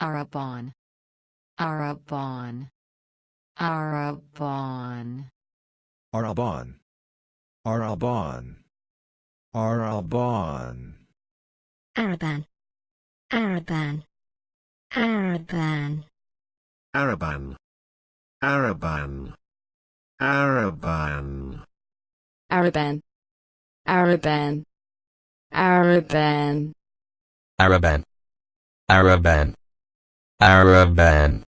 Arabon. Arabon. Arabon. Arabon. Arabon. Arabon. Araban. Araban. Araban. Araban. Araban. Araban. Araban. Araban. Araban. Araban. Araban. Araban